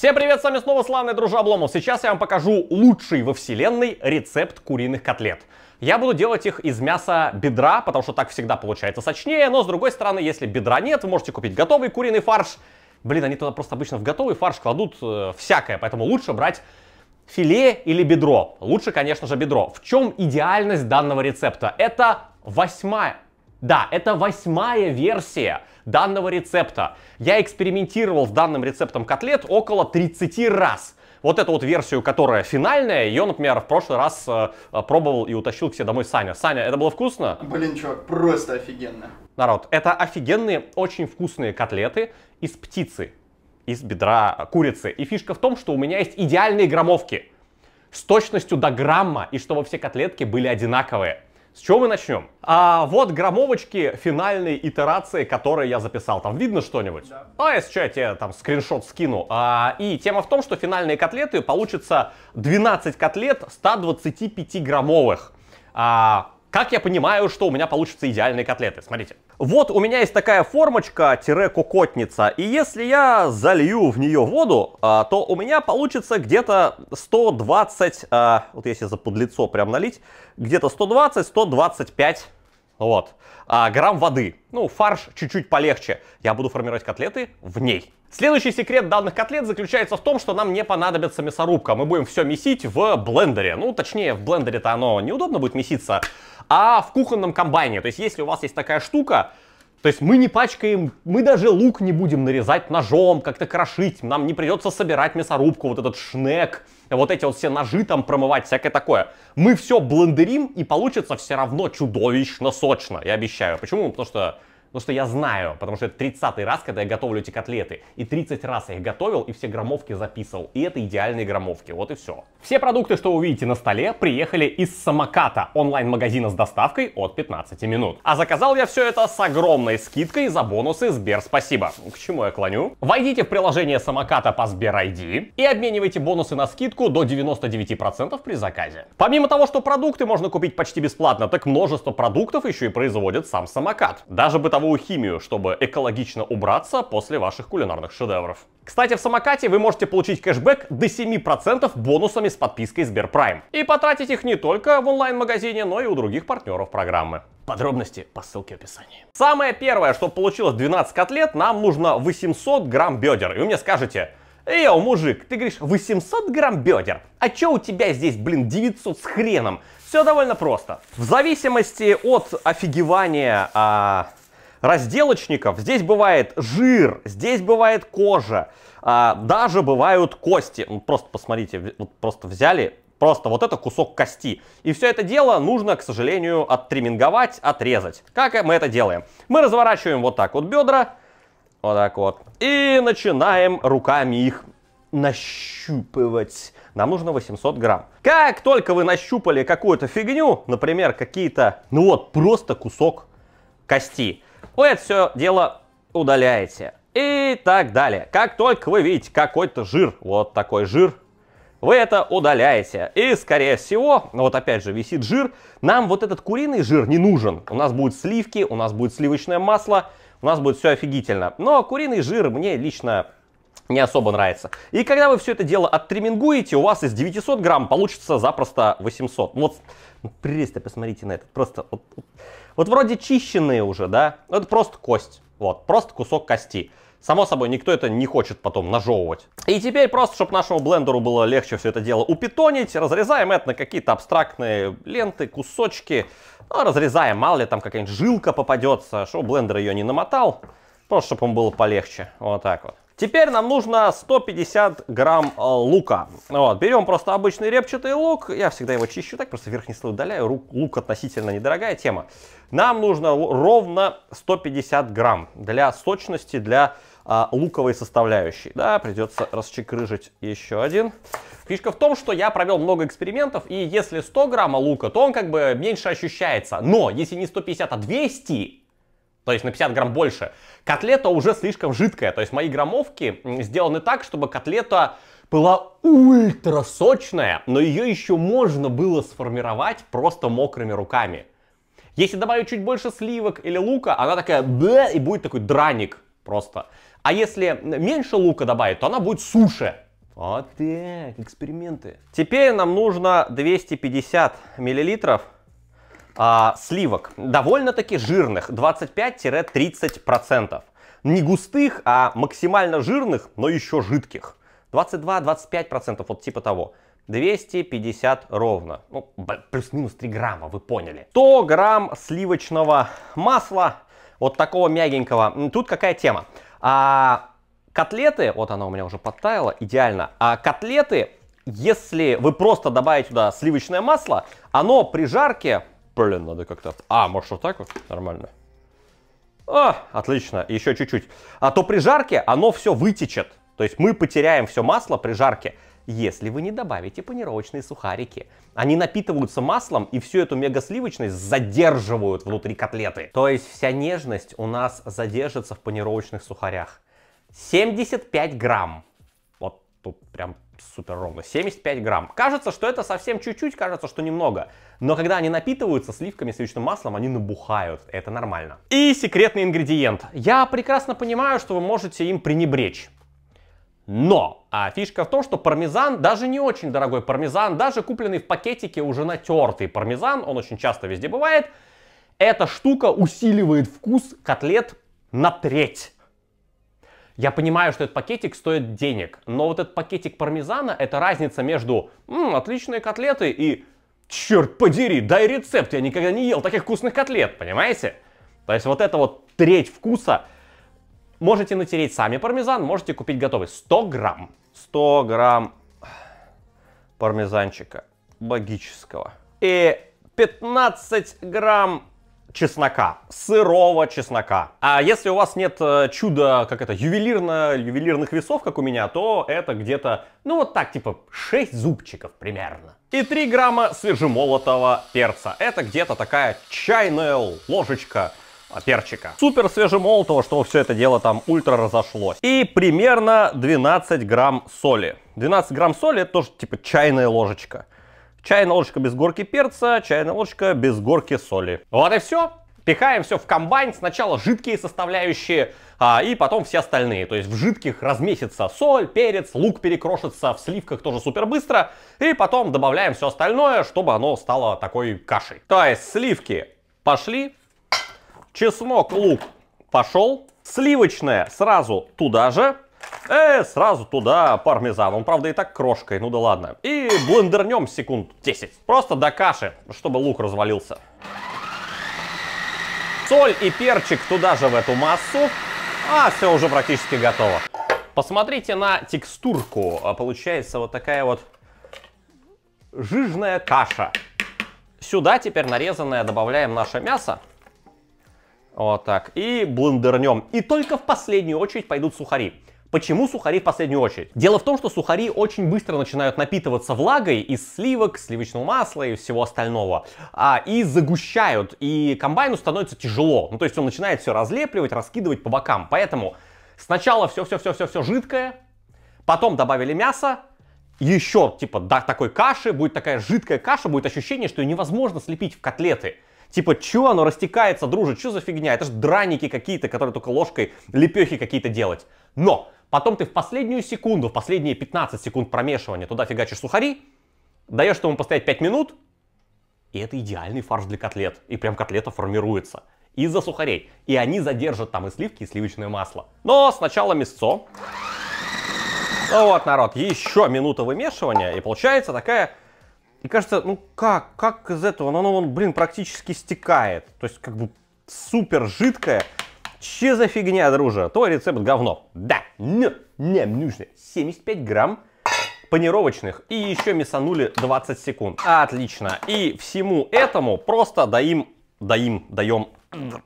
Всем привет, с вами снова славный дружа Обломов. Сейчас я вам покажу лучший во вселенной рецепт куриных котлет. Я буду делать их из мяса бедра, потому что так всегда получается сочнее, но с другой стороны, если бедра нет, вы можете купить готовый куриный фарш. Блин, они туда просто обычно в готовый фарш кладут э, всякое, поэтому лучше брать филе или бедро. Лучше, конечно же, бедро. В чем идеальность данного рецепта? Это восьмая, да, это восьмая версия данного рецепта. Я экспериментировал с данным рецептом котлет около 30 раз. Вот эту вот версию, которая финальная, ее, например, в прошлый раз э, э, пробовал и утащил к себе домой Саня. Саня, это было вкусно? Блин, чувак, просто офигенно. Народ, это офигенные, очень вкусные котлеты из птицы, из бедра курицы. И фишка в том, что у меня есть идеальные граммовки с точностью до грамма, и чтобы все котлетки были одинаковые. С чего мы начнем? А вот громовочки финальной итерации, которые я записал. Там видно что-нибудь? Да. А я сейчас тебе там скриншот скину. А, и тема в том, что финальные котлеты получатся 12 котлет 125 граммовых. А, как я понимаю, что у меня получатся идеальные котлеты? Смотрите. Вот у меня есть такая формочка-кокотница, и если я залью в нее воду, а, то у меня получится где-то 120, а, вот если за подлицо прям налить, где-то 120-125 вот, а, грамм воды. Ну, фарш чуть-чуть полегче. Я буду формировать котлеты в ней. Следующий секрет данных котлет заключается в том, что нам не понадобится мясорубка. Мы будем все месить в блендере. Ну, точнее, в блендере-то оно неудобно будет меситься, а в кухонном комбайне. То есть если у вас есть такая штука, то есть мы не пачкаем, мы даже лук не будем нарезать ножом, как-то крошить, нам не придется собирать мясорубку, вот этот шнек, вот эти вот все ножи там промывать, всякое такое. Мы все блендерим и получится все равно чудовищно сочно, я обещаю. Почему? Потому что ну что я знаю, потому что это 30 раз, когда я готовлю эти котлеты. И 30 раз я их готовил и все граммовки записывал. И это идеальные граммовки, вот и все. Все продукты, что вы увидите на столе, приехали из самоката онлайн-магазина с доставкой от 15 минут. А заказал я все это с огромной скидкой за бонусы Сбер спасибо. К чему я клоню? Войдите в приложение самоката по Сбер ID и обменивайте бонусы на скидку до 99% при заказе. Помимо того, что продукты можно купить почти бесплатно, так множество продуктов еще и производит сам самокат. Даже бытовой бытовую химию, чтобы экологично убраться после ваших кулинарных шедевров. Кстати, в самокате вы можете получить кэшбэк до 7% бонусами с подпиской Сберпрайм. И потратить их не только в онлайн-магазине, но и у других партнеров программы. Подробности по ссылке в описании. Самое первое, чтобы получилось 12 котлет, нам нужно 800 грамм бедер. И вы мне скажете, Эй, мужик, ты говоришь 800 грамм бедер? А чё у тебя здесь, блин, 900 с хреном? Все довольно просто. В зависимости от офигевания а, разделочников здесь бывает жир, здесь бывает кожа, а, даже бывают кости. Ну, просто посмотрите, вот просто взяли, просто вот это кусок кости. И все это дело нужно, к сожалению, оттриминговать, отрезать. Как мы это делаем? Мы разворачиваем вот так вот бедра, вот так вот, и начинаем руками их нащупывать. Нам нужно 800 грамм. Как только вы нащупали какую-то фигню, например, какие-то, ну вот, просто кусок кости, вы это все дело удаляете. И так далее. Как только вы видите какой-то жир, вот такой жир, вы это удаляете. И, скорее всего, вот опять же висит жир, нам вот этот куриный жир не нужен. У нас будут сливки, у нас будет сливочное масло, у нас будет все офигительно. Но куриный жир мне лично не особо нравится. И когда вы все это дело оттремингуете, у вас из 900 грамм получится запросто 800. Вот ну, прелесть, посмотрите на этот, Просто вот, вот вроде чищенные уже, да? Ну, это просто кость. Вот, просто кусок кости. Само собой, никто это не хочет потом нажевывать. И теперь просто, чтобы нашему блендеру было легче все это дело упитонить, разрезаем это на какие-то абстрактные ленты, кусочки. Ну, разрезаем, мало ли там какая-нибудь жилка попадется, чтобы блендер ее не намотал. Просто, чтобы ему было полегче. Вот так вот. Теперь нам нужно 150 грамм э, лука. Вот, берем просто обычный репчатый лук. Я всегда его чищу так, просто верхний слой удаляю. лук относительно недорогая тема. Нам нужно ровно 150 грамм для сочности, для а, луковой составляющей. Да, придется расчекрыжить еще один. Фишка в том, что я провел много экспериментов, и если 100 грамма лука, то он как бы меньше ощущается. Но если не 150, а 200, то есть на 50 грамм больше. Котлета уже слишком жидкая, то есть мои граммовки сделаны так, чтобы котлета была ультрасочная, но ее еще можно было сформировать просто мокрыми руками. Если добавить чуть больше сливок или лука, она такая да и будет такой драник просто. А если меньше лука добавить, то она будет суше. Вот так, эксперименты. Теперь нам нужно 250 миллилитров а, сливок, довольно-таки жирных, 25-30%. Не густых, а максимально жирных, но еще жидких. 22-25%, вот типа того. 250 ровно, ну, плюс-минус 3 грамма, вы поняли. 100 грамм сливочного масла, вот такого мягенького. Тут какая тема? А, котлеты, вот она у меня уже подтаяла, идеально. А котлеты, если вы просто добавите туда сливочное масло, оно при жарке Блин, надо как-то... А, может вот так вот? Нормально. А, отлично, еще чуть-чуть. А то при жарке оно все вытечет. То есть мы потеряем все масло при жарке, если вы не добавите панировочные сухарики. Они напитываются маслом и всю эту мегасливочность задерживают внутри котлеты. То есть вся нежность у нас задержится в панировочных сухарях. 75 грамм. Вот тут прям супер ровно, 75 грамм. Кажется, что это совсем чуть-чуть, кажется, что немного. Но когда они напитываются сливками, сливочным маслом, они набухают. Это нормально. И секретный ингредиент. Я прекрасно понимаю, что вы можете им пренебречь. Но а фишка в том, что пармезан, даже не очень дорогой пармезан, даже купленный в пакетике уже натертый пармезан, он очень часто везде бывает, эта штука усиливает вкус котлет на треть. Я понимаю, что этот пакетик стоит денег, но вот этот пакетик пармезана – это разница между «Ммм, отличные котлеты» и «Черт подери, дай рецепт, я никогда не ел таких вкусных котлет», понимаете? То есть вот это вот треть вкуса. Можете натереть сами пармезан, можете купить готовый. 100 грамм. 100 грамм пармезанчика богического. И 15 грамм чеснока, сырого чеснока. А если у вас нет э, чуда, как это, ювелирно, ювелирных весов, как у меня, то это где-то, ну вот так, типа 6 зубчиков примерно. И 3 грамма свежемолотого перца. Это где-то такая чайная ложечка а, перчика. Супер свежемолотого, чтобы все это дело там ультра разошлось. И примерно 12 грамм соли. 12 грамм соли это тоже типа чайная ложечка. Чайная ложечка без горки перца, чайная ложечка без горки соли. Вот и все. Пихаем все в комбайн, сначала жидкие составляющие, а, и потом все остальные. То есть в жидких размесится соль, перец, лук перекрошится, в сливках тоже супер быстро. И потом добавляем все остальное, чтобы оно стало такой кашей. То есть сливки пошли, чеснок, лук пошел, сливочное сразу туда же, Э, сразу туда пармезан. Он, правда, и так крошкой, ну да ладно. И блендернем секунд 10. Просто до каши, чтобы лук развалился. Соль и перчик туда же в эту массу. А, все уже практически готово. Посмотрите на текстурку. А, получается вот такая вот жирная каша. Сюда теперь нарезанное добавляем наше мясо. Вот так. И блендернем. И только в последнюю очередь пойдут сухари. Почему сухари в последнюю очередь? Дело в том, что сухари очень быстро начинают напитываться влагой из сливок, сливочного масла и всего остального, а, и загущают, и комбайну становится тяжело. Ну, то есть он начинает все разлепливать, раскидывать по бокам. Поэтому сначала все-все-все-все-все жидкое, потом добавили мясо, еще типа да, такой каши, будет такая жидкая каша, будет ощущение, что ее невозможно слепить в котлеты. Типа, что оно растекается, дружит, что за фигня? Это же драники какие-то, которые только ложкой лепехи какие-то делать. Но Потом ты в последнюю секунду, в последние 15 секунд промешивания туда фигачишь сухари, даешь ему постоять 5 минут, и это идеальный фарш для котлет. И прям котлета формируется из-за сухарей. И они задержат там и сливки, и сливочное масло. Но сначала мясцо. Ну вот, народ, еще минута вымешивания, и получается такая... И кажется, ну как, как из этого? Ну, ну он, блин, практически стекает. То есть, как бы супер жидкое. Че за фигня, дружа? Твой рецепт говно. Да, но нам нужно 75 грамм панировочных и еще мясанули 20 секунд. Отлично. И всему этому просто даим, даим, даем,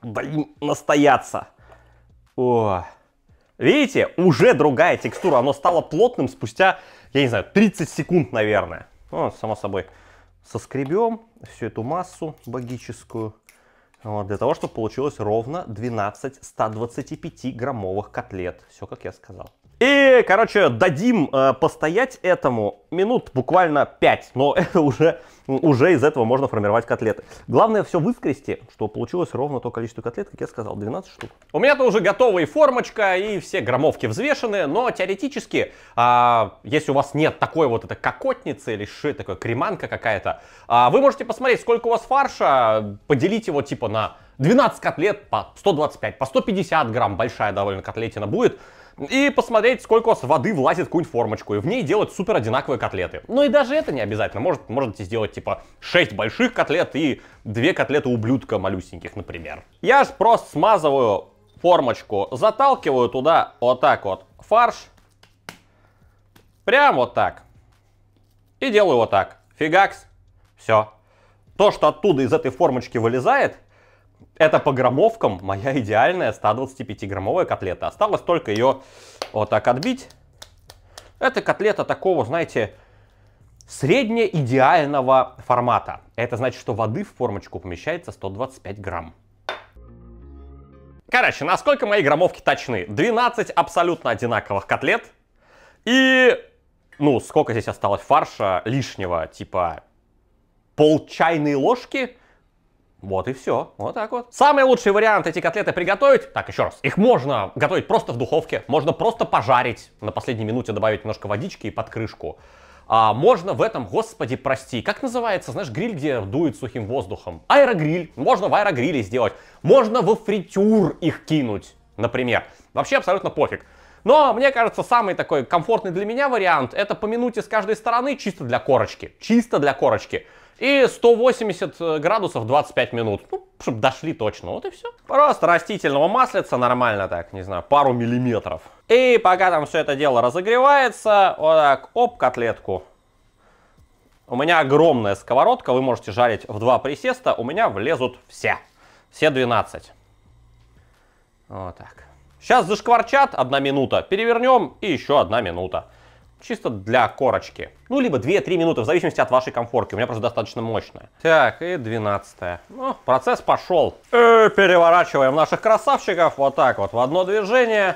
даим настояться. О, видите, уже другая текстура. Оно стало плотным спустя, я не знаю, 30 секунд, наверное. Ну, само собой, соскребем всю эту массу богическую для того, чтобы получилось ровно 12 125-граммовых котлет. Все, как я сказал. И, короче, дадим э, постоять этому минут буквально 5, но это уже, уже из этого можно формировать котлеты. Главное все выскрести, что получилось ровно то количество котлет, как я сказал, 12 штук. У меня-то уже готовая формочка, и все граммовки взвешены, но теоретически, э, если у вас нет такой вот это кокотницы или ши, такой креманка какая-то, э, вы можете посмотреть, сколько у вас фарша, поделить его типа на 12 котлет по 125, по 150 грамм, большая довольно котлетина будет, и посмотреть, сколько у вас воды влазит в какую-нибудь формочку, и в ней делать супер одинаковые котлеты. Но ну и даже это не обязательно. Может, можете сделать типа 6 больших котлет и 2 котлеты ублюдка малюсеньких, например. Я же просто смазываю формочку, заталкиваю туда вот так вот фарш, прям вот так, и делаю вот так. Фигакс, все. То, что оттуда из этой формочки вылезает, это по граммовкам моя идеальная 125-граммовая котлета. Осталось только ее вот так отбить. Это котлета такого, знаете, средне-идеального формата. Это значит, что воды в формочку помещается 125 грамм. Короче, насколько мои граммовки точны? 12 абсолютно одинаковых котлет. И, ну, сколько здесь осталось фарша лишнего, типа пол чайной ложки – вот и все. Вот так вот. Самый лучший вариант эти котлеты приготовить, так, еще раз, их можно готовить просто в духовке, можно просто пожарить, на последней минуте добавить немножко водички и под крышку. А можно в этом, господи, прости, как называется, знаешь, гриль, где дует сухим воздухом? Аэрогриль. Можно в аэрогриле сделать. Можно во фритюр их кинуть, например. Вообще абсолютно пофиг. Но мне кажется, самый такой комфортный для меня вариант, это по минуте с каждой стороны, чисто для корочки. Чисто для корочки. И 180 э, градусов 25 минут. Ну, чтобы дошли точно, вот и все. Просто растительного маслица нормально так, не знаю, пару миллиметров. И пока там все это дело разогревается, вот так, оп, котлетку. У меня огромная сковородка, вы можете жарить в два присеста, у меня влезут все. Все 12. Вот так. Сейчас зашкварчат, одна минута, перевернем и еще одна минута чисто для корочки. Ну, либо 2-3 минуты, в зависимости от вашей комфорки. У меня просто достаточно мощная. Так, и 12 -е. Ну, процесс пошел. И э, переворачиваем наших красавчиков вот так вот в одно движение.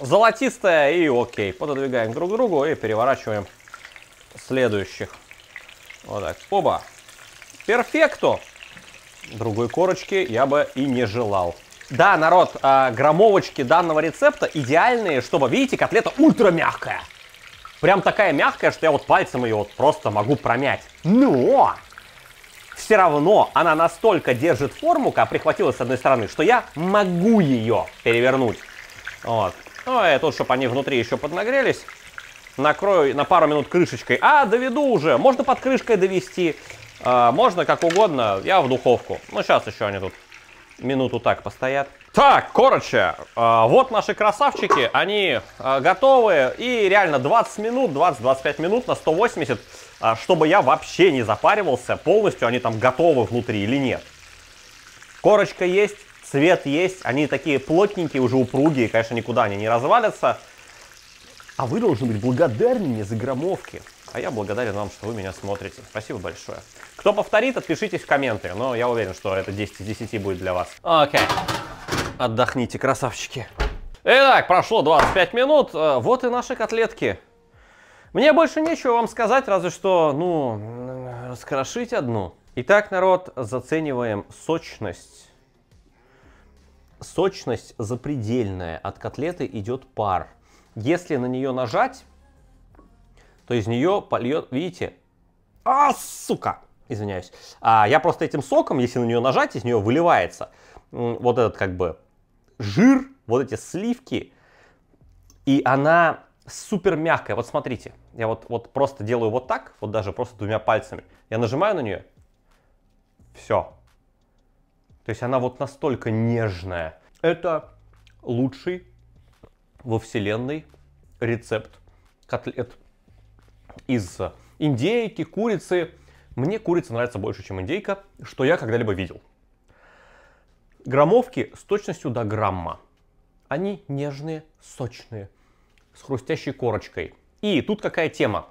Золотистая и окей. Пододвигаем друг к другу и переворачиваем следующих. Вот так. Оба. Перфекту. Другой корочки я бы и не желал. Да, народ, э, а, граммовочки данного рецепта идеальные, чтобы, видите, котлета ультра мягкая. Прям такая мягкая, что я вот пальцем ее вот просто могу промять. Но все равно она настолько держит форму, как прихватила с одной стороны, что я могу ее перевернуть. Вот. Ну, и а тут, чтобы они внутри еще поднагрелись, накрою на пару минут крышечкой. А, доведу уже. Можно под крышкой довести, э, можно как угодно. Я в духовку. Ну, сейчас еще они тут минуту так постоят. Так, короче, а, вот наши красавчики, они а, готовы. И реально 20 минут, 20-25 минут на 180, а, чтобы я вообще не запаривался, полностью они там готовы внутри или нет. Корочка есть, цвет есть, они такие плотненькие, уже упругие, конечно, никуда они не развалятся. А вы должны быть благодарны мне за громовки. А я благодарен вам, что вы меня смотрите. Спасибо большое. Кто повторит, отпишитесь в комменты. Но я уверен, что это 10 из 10 будет для вас. Окей. Отдохните, красавчики. Итак, прошло 25 минут. Э, вот и наши котлетки. Мне больше нечего вам сказать, разве что, ну, раскрошить одну. Итак, народ, зацениваем сочность. Сочность запредельная. От котлеты идет пар. Если на нее нажать, то из нее польет, видите, а, сука, извиняюсь. А я просто этим соком, если на нее нажать, из нее выливается вот этот как бы жир, вот эти сливки, и она супер мягкая. Вот смотрите, я вот, вот просто делаю вот так, вот даже просто двумя пальцами. Я нажимаю на нее, все. То есть она вот настолько нежная. Это лучший во вселенной рецепт котлет из индейки, курицы. Мне курица нравится больше, чем индейка, что я когда-либо видел. Граммовки с точностью до грамма. Они нежные, сочные, с хрустящей корочкой. И тут какая тема?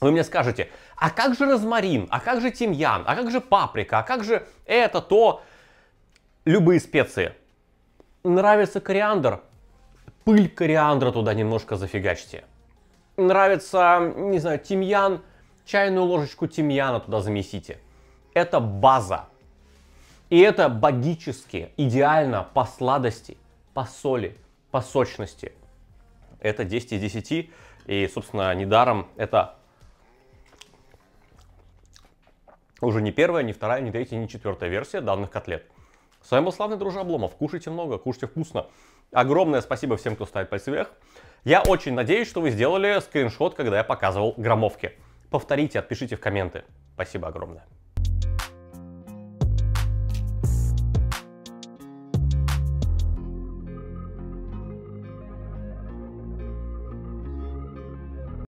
Вы мне скажете, а как же розмарин, а как же тимьян, а как же паприка, а как же это, то, любые специи. Нравится кориандр, пыль кориандра туда немножко зафигачьте нравится, не знаю, тимьян, чайную ложечку тимьяна туда замесите. Это база. И это богически, идеально по сладости, по соли, по сочности. Это 10 из 10. И, собственно, недаром это уже не первая, не вторая, не третья, не четвертая версия данных котлет. С вами был славный друже Обломов. Кушайте много, кушайте вкусно. Огромное спасибо всем, кто ставит пальцы вверх. Я очень надеюсь, что вы сделали скриншот, когда я показывал громовки. Повторите, отпишите в комменты. Спасибо огромное.